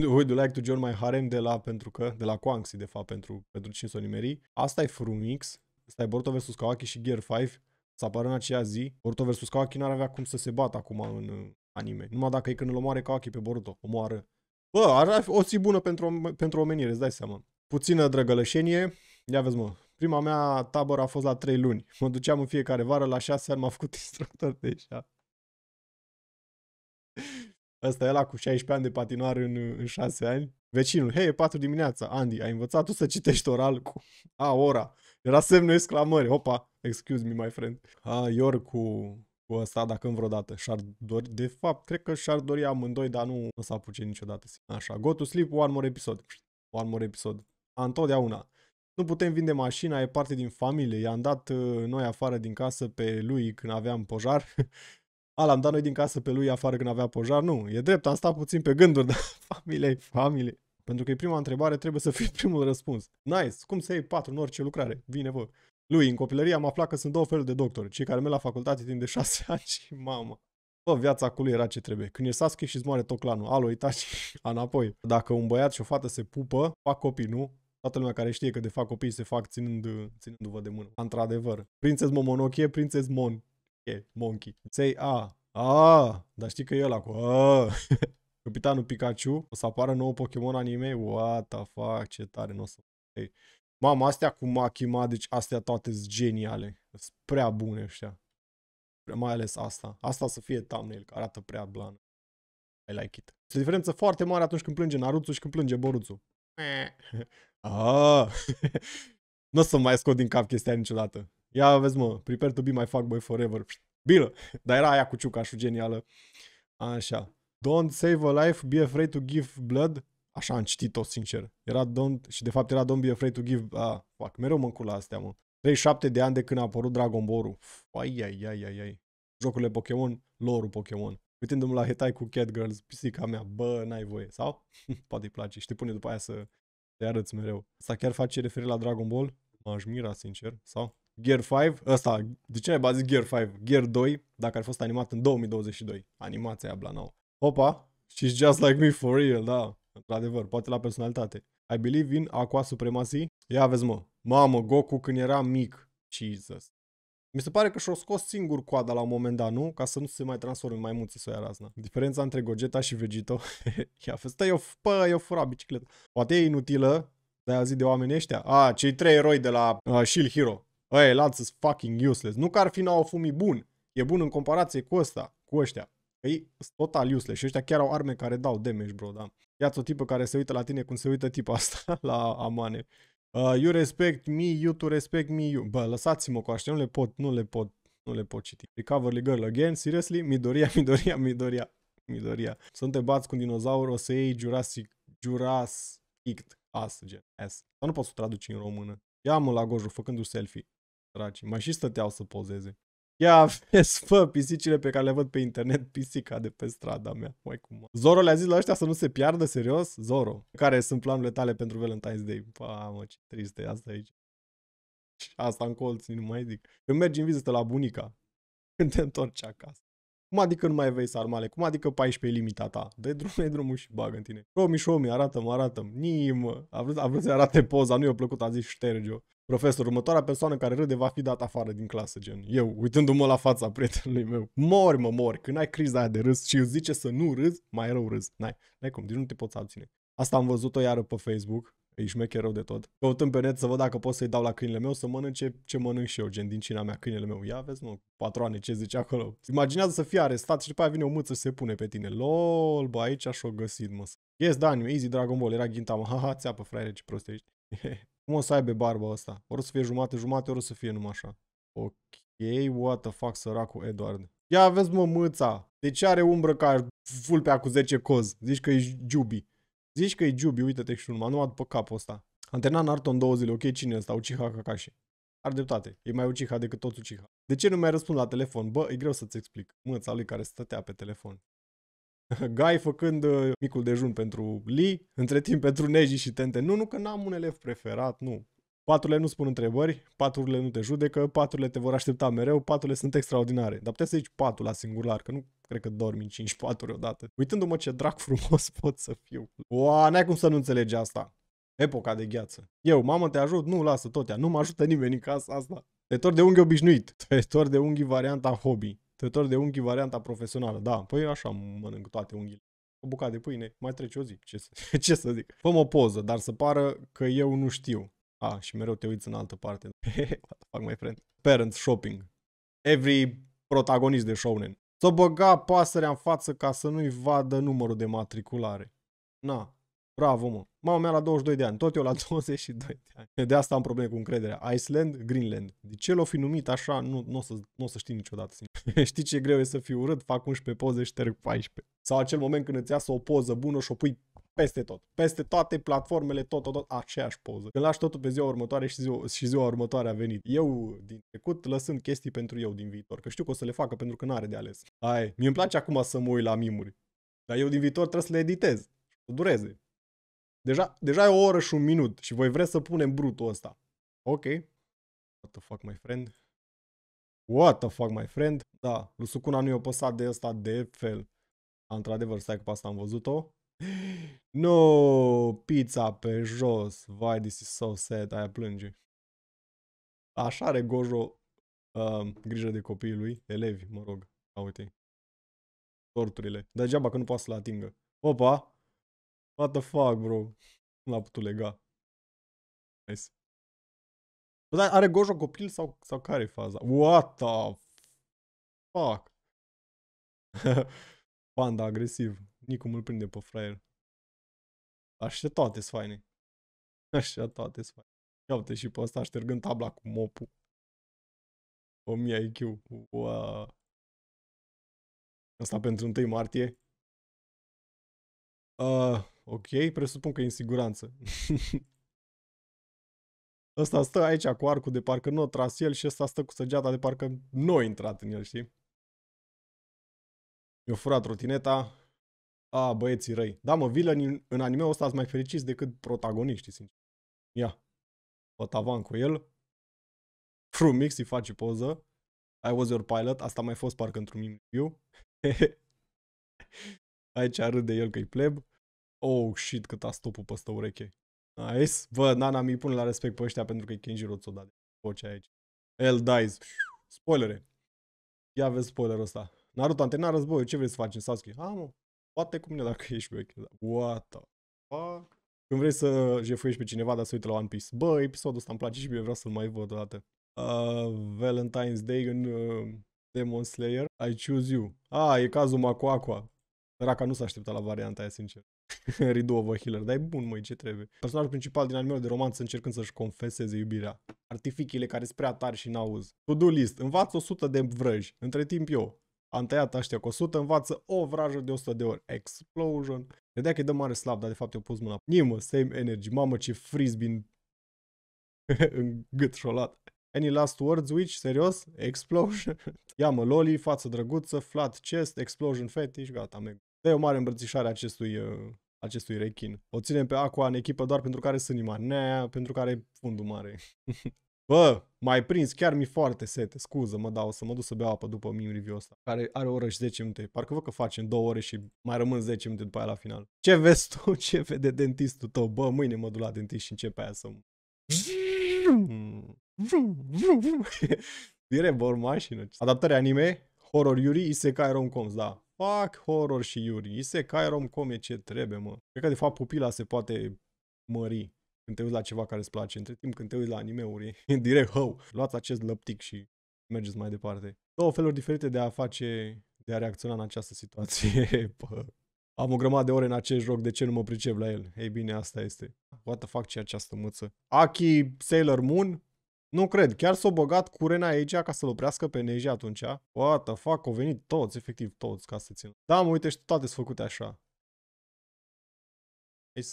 Would you like to join my harem de la, pentru că, de la Quanxi, de fapt, pentru, pentru cine s-o nimeri. Asta e Frumix, asta e Borto vs. Kawaki și Gear 5, să apară în aceea zi. Borto vs. Kawaki n-ar avea cum să se bată acum în anime. Numai dacă e când îl omoare Kawaki pe Borto, omoară. Bă, ar fi o zi bună pentru, pentru omenire, îți dai seama. Puțină drăgălășenie, ia vezi mă, prima mea tabără a fost la 3 luni. Mă duceam în fiecare vară, la 6 ani m-a făcut instructor deja. Ăsta e la cu 16 ani de patinoar în, în 6 ani. Vecinul, hei, e 4 dimineața, Andy, ai învățat tu să citești oral cu a ora. Era semnul exclamării, opa, excuse me, my friend. A, Ior cu, cu ăsta, dacă în vreodată. Și-ar dori, de fapt, cred că și-ar dori amândoi, dar nu, nu s-a apuce niciodată. Așa, go to sleep, one more episode. One more episode. A, întotdeauna. Nu putem vinde mașina, e parte din familie. I-am dat uh, noi afară din casă pe lui când aveam pojar. A, l-am dat noi din casă pe lui afară când avea pojar? Nu, e drept, am stat puțin pe gânduri, dar familie familie. Pentru că e prima întrebare, trebuie să fii primul răspuns. Nice, cum să iei patru în orice lucrare? Vine, vă. Lui, în copilărie am aflat că sunt două feluri de doctori, cei care merg la facultate timp de șase ani și mama. Bă, viața cu lui era ce trebuie. Când e Sasuke și-ți moare tot clanul, alo, Itachi, înapoi. Dacă un băiat și o fată se pupă, fac copii, nu? Toată lumea care știe că de fapt copiii se fac ținându-vă de mână. Într-adevăr. Prințes Momonokie, prințes Mon. E, monkey. Say A. A, dar știi că e ăla cu A. Capitanul Pikachu, o să apară nou Pokémon anime, what the fuck, ce tare, nu o să... Hey. Mama, astea cu Makima, deci astea toate sunt geniale, sunt prea bune ăștia. Mai ales asta. Asta să fie thumbnail, că arată prea blană. I like it. Este o diferență foarte mare atunci când plânge Naruto și când plânge Boruto. ah. nu o să mai scot din cap chestia niciodată. Ia vezi mă, prepare to be my fuckboy forever. Bilă! Dar era aia cu ciucașul genială. Așa. Don't save a life, be afraid to give blood. Așa am citit-o, sincer. Era don't, și de fapt era don't be afraid to give... Ah, fuck, mereu mă la astea, mă. 37 de ani de când a apărut Dragon Ball-ul. Ai, ai, ai, ai, ai. Jocurile Pokémon, lore Pokémon. Uitându-mă la Hetai cu Catgirls, pisica mea, bă, n-ai voie. Sau? Poate i place și te pune după aia să te arăți mereu. Asta chiar face referire la Dragon Ball? M-aș mira, sincer. Sau? Gear 5, ăsta, de ce ai zis Gear 5? Gear 2, dacă ar fost animat în 2022, animația aia blanau. Opa, she's just like me for real, da, într-adevăr, poate la personalitate. I believe in Aqua Supremacy. Ia vezi, mă, mamă, Goku când era mic, Jesus. Mi se pare că și-o scos singur coada la un moment dat, nu? Ca să nu se mai transforme mai mulți să o ia razna. Diferența între Gogeta și Vegito. Ia vezi, eu, pă, eu fura bicicleta. Poate e inutilă, dar a zis de oameni ăștia. A, cei trei eroi de la uh, Shield Hero. Ăia lanț is fucking useless. Nu că ar fi Naofumi bun. E bun în comparație cu ăsta, cu ăștia. Că ei total useless și ăștia chiar au arme care dau damage, bro, da. Ia-ți o tipă care se uită la tine cum se uită tipa asta la Amane. Uh, you respect me, you to respect me, you. Bă, lăsați-mă cu așa, nu le pot, nu le pot, nu le pot citi. Recoverly girl again, seriously? Midoria, Midoria, Midoria, Midoria. Să nu te bați cu un dinozaur, o să iei Jurassic, Jurassic, as, gen, S. Dar nu pot să traduci în română. Ia mă la Gojo, făcându-și selfie. Săraci. Mai și stăteau să pozeze. Ia vezi, fă, pisicile pe care le văd pe internet, pisica de pe strada mea. Mai cum. Zoro le-a zis la ăștia să nu se piardă, serios? Zoro. Care sunt planurile tale pentru Valentine's Day? Pa, mă, ce triste e asta aici. Asta în colț, nu mai zic. Când mergi în vizită la bunica, când te întorci acasă. Cum adică nu mai vei sarmale? Cum adică 14 e limita ta? Dă drum, e drumul și bagă în tine. Romi, șomi, arată-mă, arată-mă. A vrut, a vrut să arate poza, nu i-a plăcut, a zis șterge-o. Profesor, următoarea persoană care râde va fi dat afară din clasă, gen. Eu, uitându-mă la fața prietenului meu. Mori, mă, mori. Când ai criza aia de râs și îți zice să nu râzi, mai rău râzi. N-ai, n-ai cum, deci nu te poți abține. Asta am văzut-o iară pe Facebook E șmecher rău de tot. Căutăm pe net să văd dacă pot să-i dau la câinele meu să mănânce ce mănânc și eu, gen din cina mea, câinele meu. Ia vezi, mă, patroane, ce zice acolo. Imaginează să fie arestat și după aia vine o mâță și se pune pe tine. LOL, bă, aici aș o găsit, mă. Yes, da, easy, Dragon Ball, era ha, ha, țeapă, fraiere, ce prost ești. Cum o să aibă barba asta? Ori să fie jumate-jumate, ori să fie numai așa. Ok, what the fuck, săracul Edward. Ia vezi, mă, mâța. De ce are umbră ca vulpea cu 10 coz? Zici că ești Jubi. Zici că e Jubi, uite-te și un numai după capul ăsta. Am Naruto în două zile, ok, cine e ăsta? Uchiha Kakashi. Are dreptate, e mai Uchiha decât tot Uchiha. De ce nu mai răspund la telefon? Bă, e greu să-ți explic. Mâța lui care stătea pe telefon. Guy făcând uh, micul dejun pentru Lee, între timp pentru Neji și Tente. Nu, nu că n-am un elev preferat, nu. Paturile nu spun întrebări, paturile nu te judecă, paturile te vor aștepta mereu, paturile sunt extraordinare. Dar puteți să zici patul la singular, că nu cred că dormi în 5 paturi odată. Uitându-mă ce drac frumos pot să fiu. Oa, n-ai cum să nu înțelegi asta. Epoca de gheață. Eu, mamă, te ajut? Nu, lasă tot ea. Nu mă ajută nimeni în casa asta. Tăietor de unghi obișnuit. Tăietor de unghi varianta hobby. Tăietor de unghi varianta profesională. Da, păi așa mănânc toate unghiile o bucată de pâine, mai trece o zi, ce să, ce să zic. Făm o poză, dar să pară că eu nu știu. Ah, și mereu te uiți în altă parte. What the fuck, my friend? Parents shopping. Every protagonist de shounen. Să băga pasărea în față ca să nu-i vadă numărul de matriculare. Na, bravo mă. Mama mea la 22 de ani, tot eu la 22 de ani. De asta am probleme cu încrederea. Iceland, Greenland. De ce l-o fi numit așa, nu, nu, o, să, nu o să știi niciodată. Știi ce greu e să fii urât? Fac 11 poze și șterg 14. Sau acel moment când îți iasă o poză bună și o pui peste tot. Peste toate platformele, tot, tot, tot, aceeași poză. Când lași totul pe ziua următoare și ziua, și ziua următoare a venit. Eu, din trecut, lăsând chestii pentru eu din viitor, că știu că o să le facă pentru că nu are de ales. Ai, mi-e place acum să mă uit la mimuri. Dar eu din viitor trebuie să le editez. Să dureze. Deja, deja e o oră și un minut și voi vreți să punem brutul ăsta. Ok. What the fuck, my friend? What the fuck, my friend? Da, Lusukuna nu e opăsat de ăsta de fel. Într-adevăr, stai că pe asta am văzut-o. No pizza pe jos. Vai, this is so sad. Aia plânge. Așa are Gojo uh, um, grijă de copiii lui. Elevi, mă rog. A, uite torturile. Degeaba că nu poate să l atingă. Opa! What the fuck, bro? Nu l-a putut lega. Nice. Bă, dar are Gojo copil sau, sau care e faza? What the fuck? Panda agresiv. Nicu îl prinde pe fraier. Așa toate sunt faine. Așa toate sunt faine. Ia uite și pe ăsta ștergând tabla cu mopul. 1000 IQ. Wow. Asta pentru 1 martie. Uh, ok, presupun că e în siguranță. ăsta stă aici cu arcul de parcă nu a tras el și ăsta stă cu săgeata de parcă nu a intrat în el, știi? Mi-a furat rotineta, a, băieții răi. Da, mă, villain în anime ăsta sunt mai fericiți decât protagoniștii, sincer. Ia. O tavan cu el. Fru mix îi face poză. I was your pilot. Asta mai fost parcă într-un interview. Aici râde el că-i pleb. Oh, shit, cât a stopul pe ăsta ureche. Nice. Bă, Nana mi pune la respect pe ăștia pentru că e Kenjiro Tsuda de voce aici. El dies. Spoilere. Ia vezi spoilerul ăsta. Naruto, antena războiul, ce vrei să faci în Sasuke? Ha, mă, poate cu mine dacă ești șmecher. What the fuck? Când vrei să jefuiești pe cineva, dar să uite la One Piece. Bă, episodul ăsta îmi place și mie, vreau să-l mai văd o dată. Uh, Valentine's Day în uh, Demon Slayer. I choose you. Ah, e cazul Makuakua. Raka nu s-a așteptat la varianta aia, sincer. Ridu over healer, dar e bun, măi, ce trebuie. Personajul principal din animeul de romanță încercând să-și confeseze iubirea. Artificiile care sunt prea tari și n-auz. To-do list, învață 100 de vrăji. Între timp eu, am tăiat ăștia cu 100, învață o vrajă de 100 de ori. Explosion. Credea că e de mare slab, dar de fapt eu pus mâna. Nimă, same energy. Mamă, ce frisbee în, în gât șolat. Any last words, which? Serios? Explosion? Ia mă, loli, față drăguță, flat chest, explosion fetish, gata, mega. Dă o mare îmbrățișare acestui, uh, acestui rechin. O ținem pe Aqua în echipă doar pentru care sunt imanea, pentru care fundul mare. Bă, mai prins, chiar mi foarte sete, scuză, mă dau să mă duc să beau apă după meme review ăsta, care are o oră și 10 minute. Parcă văd că facem 2 ore și mai rămân 10 minute după aia la final. Ce vezi tu, ce vede dentistul tău? Bă, mâine mă duc la dentist și începe aia să... Direct, vor mașină. Adaptare anime, horror Yuri, Isekai Romcoms, da. Fac horror și Yuri. Isekai Romcom e ce trebuie, mă. Cred că, de fapt, pupila se poate mări când te uiți la ceva care îți place, între timp când te uiți la anime-uri, direct, ho, luați acest lăptic și mergeți mai departe. Două feluri diferite de a face, de a reacționa în această situație. Am o grămadă de ore în acest joc, de ce nu mă pricep la el? Ei bine, asta este. What the fuck ce această muță? Aki Sailor Moon? Nu cred, chiar s-a băgat cu Rena aici ca să-l oprească pe Neji atunci. What the fuck, au venit toți, efectiv toți, ca să țină. Da, mă uite și toate sunt făcute așa. Nice.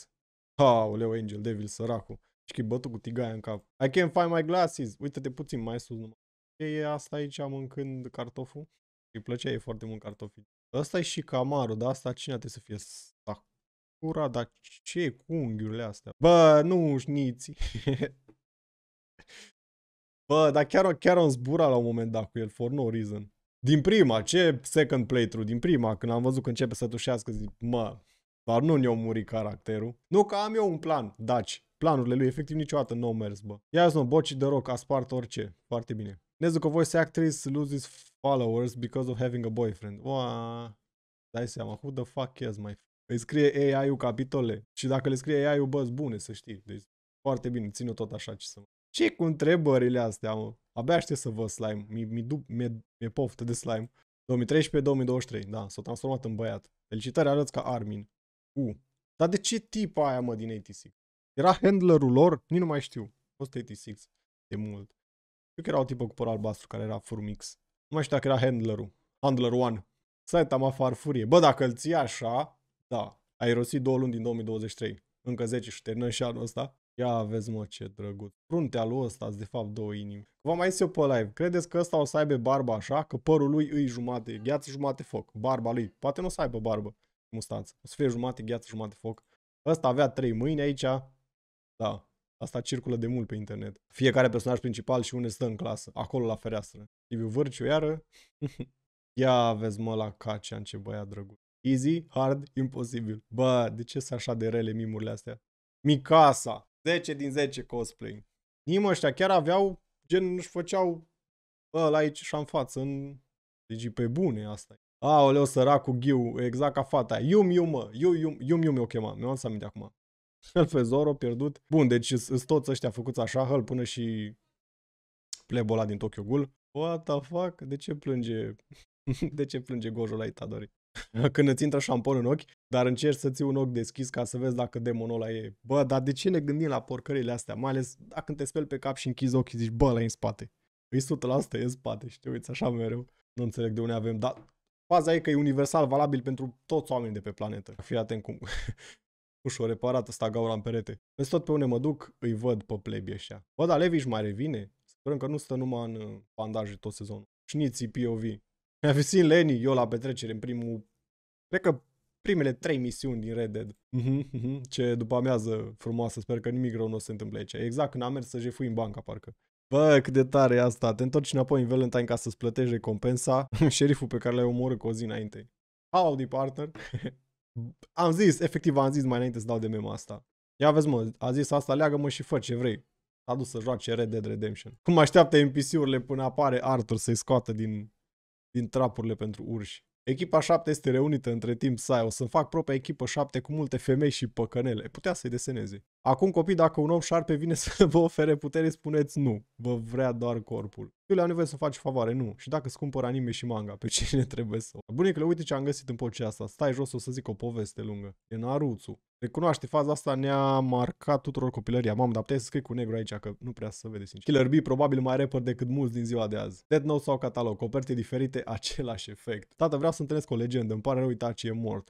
Aoleu, Angel Devil, săracul. Și că cu tigaia în cap. I can't find my glasses. Uite-te puțin mai sus numai. E asta aici mâncând cartoful. Îi plăcea e foarte mult cartofii. Ăsta e și Camaro, dar asta cine trebuie să fie Sakura, dar ce cu unghiurile astea? Bă, nu șniți. Bă, dar chiar, chiar am zburat la un moment dat cu el, for no reason. Din prima, ce second playthrough, din prima, când am văzut că începe să tușească, zic, mă, dar nu ne au murit caracterul. Nu că am eu un plan, daci. Planurile lui efectiv niciodată nu au mers, bă. Ia zi, bocii de rock, a spart orice. Foarte bine. Ne zic voi să actriz loses followers because of having a boyfriend. Oa, dai seama, who the fuck is my îi scrie AI-ul capitole și dacă le scrie AI-ul, bă, bune, să știi. Deci foarte bine, țin tot așa ce să ce cu întrebările astea, mă? Abia aștept să vă slime. Mi, mi, dup, mi, mi poftă de slime. 2013-2023, da, s-a transformat în băiat. Felicitări, arăți ca Armin cu... Dar de ce tipa aia, mă, din 86? Era handlerul lor? Nici nu mai știu. A fost 86 de mult. Eu că era o tipă cu păr albastru care era furmix. Nu mai știu dacă era handlerul. Handler 1. Să-i am farfurie. Bă, dacă îl ții așa, da. Ai rosit două luni din 2023. Încă 10 și terminăm și anul ăsta. Ia vezi mă ce drăguț. Fruntea lui ăsta de fapt două inimi. V-am mai zis eu pe live. Credeți că ăsta o să aibă barba așa? Că părul lui îi jumate gheață, jumate foc. Barba lui. Poate nu o să aibă barbă mustață. O să fie jumate gheață, jumate foc. Ăsta avea trei mâini aici. Da, asta circulă de mult pe internet. Fiecare personaj principal și unde stă în clasă. Acolo la fereastră. Liviu Vârciu, iară. Ia vezi mă la Cacian, ce băiat drăguț. Easy, hard, imposibil. Bă, de ce sunt așa de rele mimurile astea? Micasa, 10 din 10 cosplay. Nimă ăștia chiar aveau, gen, își făceau ăla aici și în față, în... Deci pe bune asta. Aoleu, săracul Ghiu, exact ca fata. Yum yum, mă, yum, yum yum, o chema. Mi-am să aminte acum. El pe Zoro, pierdut. Bun, deci sunt toți ăștia făcuți așa, hăl până și plebola din Tokyo Ghoul. What the fuck? De ce plânge? De ce plânge Gojo la Itadori? Când îți intră șampon în ochi, dar încerci să ții un ochi deschis ca să vezi dacă demonul ăla e. Bă, dar de ce ne gândim la porcările astea? Mai ales dacă te speli pe cap și închizi ochii, zici, bă, la în spate. Îi 100% e în spate și te uiți așa mereu. Nu înțeleg de unde avem, dar Faza e că e universal valabil pentru toți oamenii de pe planetă. Fii atent cum ușor reparat ăsta gaura în perete. Peste tot pe unde mă duc, îi văd pe plebi așa. Bă, dar Levi mai revine? Sperăm că nu stă numai în uh, bandaje tot sezonul. Șniții POV. Mi-a visit Lenny, eu la petrecere, în primul... Cred că primele trei misiuni din Red Dead. Uh-huh, uh-huh. Ce după amiază frumoasă, sper că nimic rău nu o să se întâmple aici. Exact când am mers să jefui în banca, parcă. Bă, cât de tare e asta. Te întorci înapoi în Valentine ca să-ți plătești recompensa. Șeriful pe care l-ai omorât cu o zi înainte. Howdy, partner. am zis, efectiv am zis mai înainte să dau de meme asta. Ia vezi mă, a zis asta, leagă-mă și fă ce vrei. S-a dus să joace Red Dead Redemption. Cum așteaptă NPC-urile până apare Arthur să-i scoată din, din trapurile pentru urși. Echipa 7 este reunită între timp Sai, o să-mi fac propria echipă 7 cu multe femei și păcănele. Putea să-i deseneze. Acum, copii, dacă un om șarpe vine să vă ofere putere, spuneți nu, vă vrea doar corpul. Eu le-am nevoie să faci favoare, nu. Și dacă îți anime și manga, pe cine trebuie să... Bunicule, uite ce am găsit în pocea asta. Stai jos, o să zic o poveste lungă. E Naruto. Recunoaște, faza asta ne-a marcat tuturor copilăria. Mamă, dar puteai să scrii cu negru aici, că nu prea să vede sincer. Killer B probabil mai rapper decât mulți din ziua de azi. Dead Note sau catalog, coperte diferite, același efect. Tată, vreau să întâlnesc o legendă, îmi pare rău, uitați, e mort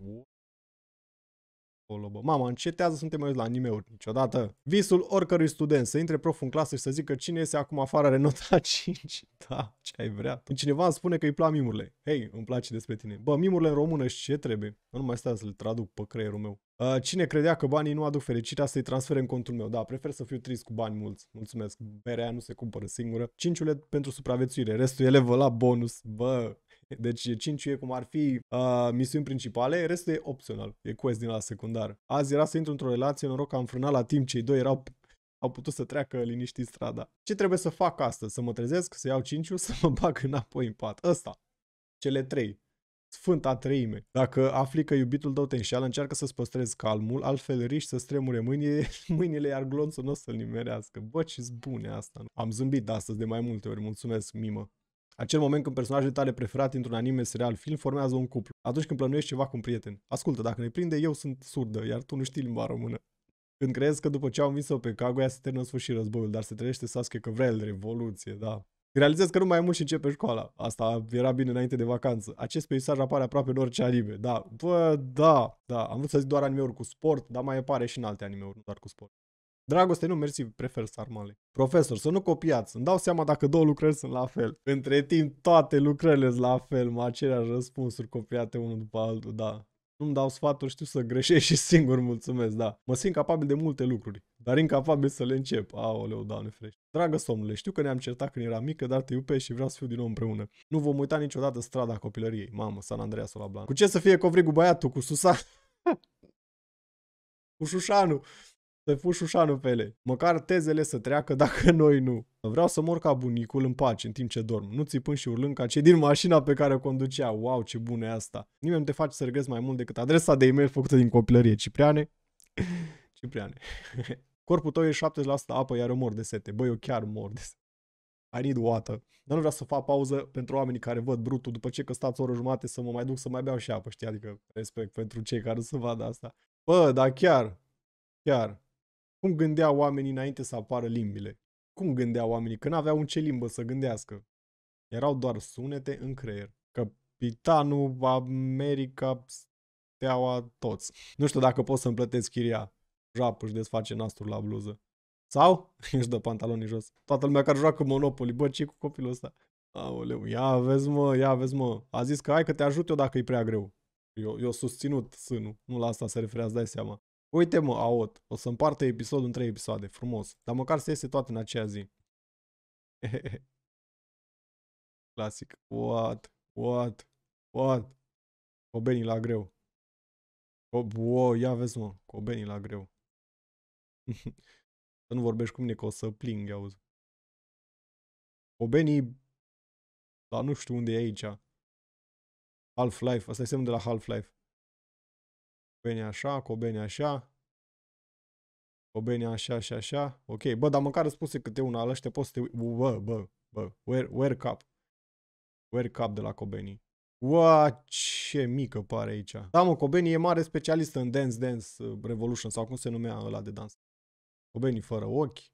o lobă. Mama, încetează să nu te mai uiți la anime-uri niciodată. Visul oricărui student să intre prof în clasă și să zică cine este acum afară are nota 5. Da, ce ai vrea. tu? cineva îmi spune că îi plac mimurile. Hei, îmi place despre tine. Bă, mimurile în română și ce trebuie? Nu mai stai să le traduc pe creierul meu. Uh, cine credea că banii nu aduc fericirea să-i transfere în contul meu. Da, prefer să fiu trist cu bani mulți. Mulțumesc. Berea nu se cumpără singură. Cinciule pentru supraviețuire. Restul ele vă la bonus. Bă, deci 5 e cum ar fi uh, misiuni principale, restul e opțional, e quest din la secundar. Azi era să intru într-o relație, noroc că am frânat la timp, cei doi erau au putut să treacă liniștit strada. Ce trebuie să fac astăzi? Să mă trezesc, să iau cinciul, să mă bag înapoi în pat. Ăsta. Cele trei. Sfânta treime. Dacă afli că iubitul tău te înșeală, încearcă să-ți păstrezi calmul, altfel riști să stremure mâinile, mâinile iar glonțul nu o să-l nimerească. Bă, ce bune asta. Am zâmbit astăzi de mai multe ori, mulțumesc, mimă. Acel moment când personajele tale preferate într-un anime, serial, film formează un cuplu. Atunci când plănuiești ceva cu un prieten. Ascultă, dacă ne prinde, eu sunt surdă, iar tu nu știi limba română. Când crezi că după ce au învins-o pe Kaguya se termină sfârșit războiul, dar se trăiește Sasuke că vrea el revoluție, da. Realizez că nu mai e mult și începe școala. Asta era bine înainte de vacanță. Acest peisaj apare aproape în orice anime. Da, bă, da, da. Am vrut să zic doar anime cu sport, dar mai apare și în alte anime doar cu sport. Dragoste, nu, mersi, prefer sarmale. Profesor, să nu copiați, îmi dau seama dacă două lucrări sunt la fel. Între timp, toate lucrările sunt la fel, mă, acelea răspunsuri copiate unul după altul, da. Nu-mi dau sfaturi, știu să greșesc și singur, mulțumesc, da. Mă simt capabil de multe lucruri, dar incapabil să le încep. Aoleu, doamne frești. Dragă somnule, știu că ne-am certat când era mică, dar te iubesc și vreau să fiu din nou împreună. Nu vom uita niciodată strada copilăriei. Mamă, San Andreas la Cu ce să fie covrigul băiatul? Cu Susan? cu Șușanul? Să fuși ușanul pe ele. Măcar tezele să treacă dacă noi nu. Vreau să mor ca bunicul în pace în timp ce dorm, nu țipând și urlând ca cei din mașina pe care o conducea. Wow, ce bună e asta! Nimeni nu te face să regrezi mai mult decât adresa de e-mail făcută din copilărie. Cipriane? Cipriane. Corpul tău e 70% apă, iar eu mor de sete. Băi, eu chiar mor de sete. I need water. Dar nu vreau să fac pauză pentru oamenii care văd brutul după ce că stați o oră jumate să mă mai duc să mai beau și apă, știi? Adică respect pentru cei care să vadă asta. Bă, dar chiar, chiar, cum gândeau oamenii înainte să apară limbile? Cum gândeau oamenii? când aveau în ce limbă să gândească. Erau doar sunete în creier. Capitanul, America, steaua, toți. Nu știu dacă pot să-mi plătesc chiria. Rap își desface nastul la bluză. Sau își dă pantalonii jos. Toată lumea care joacă Monopoly. Bă, ce cu copilul ăsta? Aoleu, ia vezi mă, ia vezi mă. A zis că hai că te ajut eu dacă e prea greu. Eu, eu susținut sânul. Nu la asta se referează, dai seama. Uite mă, aot, o să împartă episodul în trei episoade, frumos. Dar măcar să iese toate în aceea zi. Clasic. What? What? What? Cobenii la greu. Co wow, ia vezi mă, Cobenii la greu. să nu vorbești cu mine că o să pling, auzi. Cobenii, dar nu știu unde e aici. Half-Life, asta e semnul de la Half-Life. Cobeni așa, Cobeni așa. Cobeni așa și așa. Ok, bă, dar măcar îți puse câte una, alăște poți să te... Bă, bă, bă, wear, wear cap. Wear cap de la Cobeni. Ua, ce mică pare aici. Da, mă, Cobeni e mare specialist în Dance Dance uh, Revolution sau cum se numea ăla de dans. Cobeni fără ochi.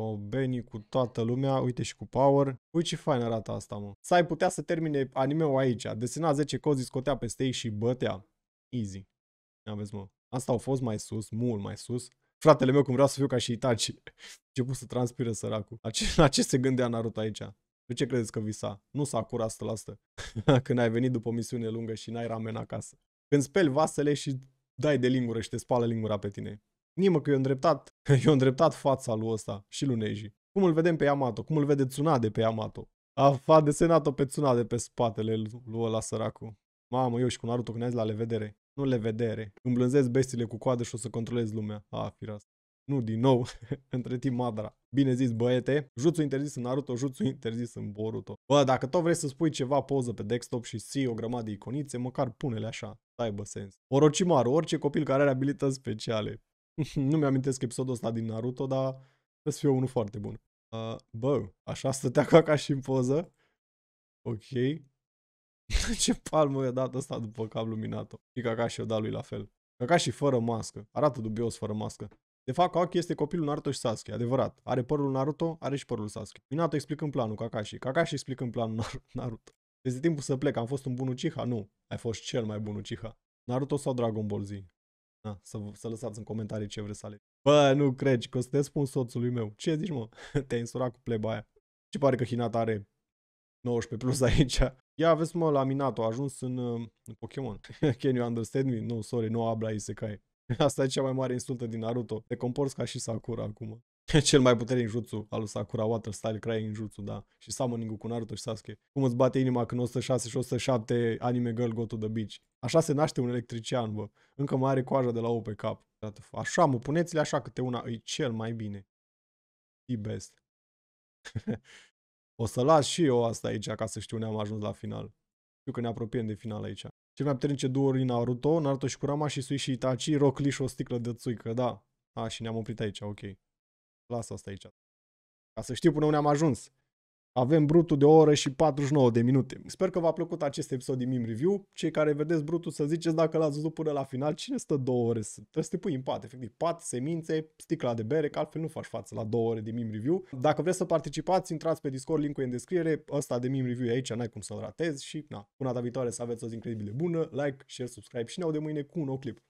cu Benny, cu toată lumea, uite și cu Power. Uite ce fain arată asta, mă. S-ai putea să termine anime-ul aici, desena 10 cozi, scotea peste ei și bătea. Easy. Aveți, mă. Asta au fost mai sus, mult mai sus. Fratele meu cum vreau să fiu ca și Itachi. pus să transpire săracul. La ce, la ce se gândea Naruto aici? De ce credeți că visa? Nu s-a curat asta la asta. Când ai venit după misiune lungă și n-ai ramen acasă. Când speli vasele și dai de lingură și te spală lingura pe tine. Nimă că e îndreptat Eu îndreptat fața lui ăsta și lui Neji. Cum îl vedem pe Yamato? Cum îl vede Tsunade pe Yamato? A, a desenat-o pe Tsunade pe spatele lui ăla săracu. Mamă, eu și cu Naruto când la levedere. Nu levedere. Îmblânzez bestiile cu coadă și o să controlez lumea. A, firas. Nu, din nou, între timp Madra. Bine zis, băiete, jutsu interzis în Naruto, jutsu interzis în Boruto. Bă, dacă tot vrei să spui ceva poză pe desktop și si o grămadă de iconițe, măcar pune-le așa, să aibă sens. Orochimaru, orice copil care are abilități speciale. nu mi-amintesc episodul ăsta din Naruto, dar trebuie să fie unul foarte bun. Uh, bă, așa stătea ca și în poză. Ok. Ce palmă i-a dat ăsta după că a luminat-o. Și caca și-o da lui la fel. Caca și fără mască. Arată dubios fără mască. De fapt, Kawaki este copilul Naruto și Sasuke, adevărat. Are părul Naruto, are și părul Sasuke. Minato în planul Kakashi. Kakashi în planul Naruto. Este timpul să plec, am fost un bun Uchiha? Nu, ai fost cel mai bun Uchiha. Naruto sau Dragon Ball Z? Da, să, să lăsați în comentarii ce vreți să alegi. Bă, nu crezi că o să te spun soțului meu. Ce zici, mă? Te-ai însurat cu pleba aia. Ce pare că Hinata are 19 plus aici. Ia vezi, mă, laminat Minato, A ajuns în, uh, în Pokémon. Can you understand me? No, sorry, no se isekai. Asta e cea mai mare insultă din Naruto. Te comporți ca și Sakura acum. cel mai puternic jutsu al lui Sakura Water Style Crying Jutsu, da. Și summoning cu Naruto și Sasuke. Cum îți bate inima când 106 și 107 anime girl go to the beach. Așa se naște un electrician, bă. Încă mai are coaja de la O pe cap. Așa, mă, puneți-le așa câte una. E cel mai bine. E best. o să las și eu asta aici ca să știu unde am ajuns la final. Știu că ne apropiem de final aici. Cel mai puternice duo Naruto, Naruto și Kurama și Sui și Itachi, Rock Lee și o sticlă de țuică, da. A, și ne-am oprit aici, ok. Lasă asta aici. Ca să știu până unde am ajuns. Avem brutul de o oră și 49 de minute. Sper că v-a plăcut acest episod din Mim Review. Cei care vedeți brutul să ziceți dacă l-ați văzut până la final, cine stă două ore? Trebuie să te pui în pat, efectiv. Pat, semințe, sticla de bere, că altfel nu faci față la două ore de Mim Review. Dacă vreți să participați, intrați pe Discord, linkul e în descriere. Ăsta de Mim Review e aici, n-ai cum să-l ratezi și na, până data viitoare să aveți o zi incredibil de bună. Like, share, subscribe și ne de mâine cu un nou clip.